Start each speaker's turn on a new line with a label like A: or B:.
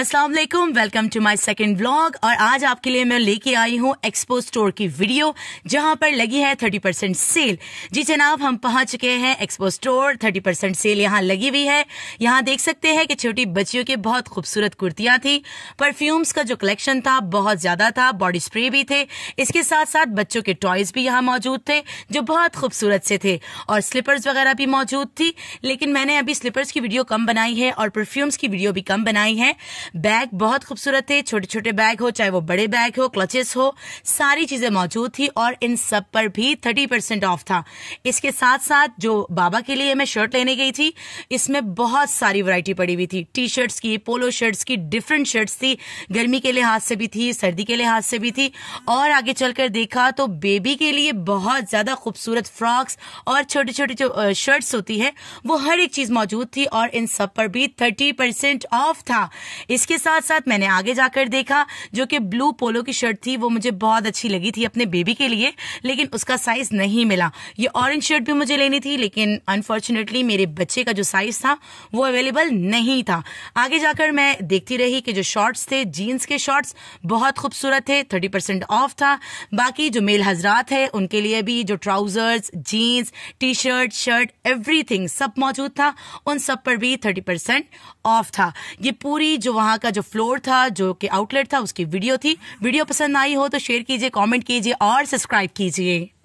A: अस्सलाम वालेकुम welcome to my second vlog और आज आपके लिए मैं लेके आई हूँ एक्सपो स्टोर की वीडियो जहाँ पर लगी है 30 परसेंट सेल जी जनाब हम पहुँच चुके हैं एक्सपो स्टोर 30 परसेंट सेल यहाँ लगी हुई है यहाँ देख सकते हैं कि छोटी बच्चियों के बहुत खूबसूरत कुर्तियाँ थी परफ्यूम्स का जो कलेक्शन था बहुत ज़्यादा था बॉडी स्प्रे भी थे इसके साथ साथ बच्चों के टॉयज भी यहाँ मौजूद थे जो बहुत खूबसूरत से थे और स्लीपर्स वगैरह भी मौजूद थी लेकिन मैंने अभी स्लीपर्स की वीडियो कम बनाई है और परफ्यूम्स की वीडियो भी कम बनाई है बैग बहुत खूबसूरत थे छोटे छोटे बैग हो चाहे वो बड़े बैग हो क्लचेस हो सारी चीजें मौजूद थी और इन सब पर भी थर्टी परसेंट ऑफ था इसके साथ साथ जो बाबा के लिए मैं शर्ट लेने गई थी इसमें बहुत सारी वरायटी पड़ी हुई थी टी शर्ट्स की पोलो शर्ट्स की डिफरेंट शर्ट्स थी गर्मी के लिहाज से भी थी सर्दी के लिहाज से भी थी और आगे चलकर देखा तो बेबी के लिए बहुत ज्यादा खूबसूरत फ्रॉक्स और छोटे छोटे जो शर्ट्स होती है वो हर एक चीज मौजूद थी और इन सब पर भी थर्टी परसेंट ऑफ था इसके साथ साथ मैंने आगे जाकर देखा जो कि ब्लू पोलो की शर्ट थी वो मुझे बहुत अच्छी लगी थी अपने बेबी के लिए लेकिन उसका साइज नहीं मिला ये ऑरेंज शर्ट भी मुझे लेनी थी लेकिन अनफॉर्चुनेटली मेरे बच्चे का जो साइज था वो अवेलेबल नहीं था आगे जाकर मैं देखती रही कि जो शॉर्ट्स थे जीन्स के शॉर्ट्स बहुत खूबसूरत थे थर्टी परसेंट ऑफ था बाकी जो मेल हजरात है उनके लिए भी जो trousers jeans T shirt shirt everything सब मौजूद था उन सब पर भी थर्टी परसेंट ऑफ था ये पूरी जो वहाँ का जो फ्लोर था जो कि आउटलेट था उसकी वीडियो थी वीडियो पसंद आई हो तो शेयर कीजिए कॉमेंट कीजिए और सब्सक्राइब कीजिए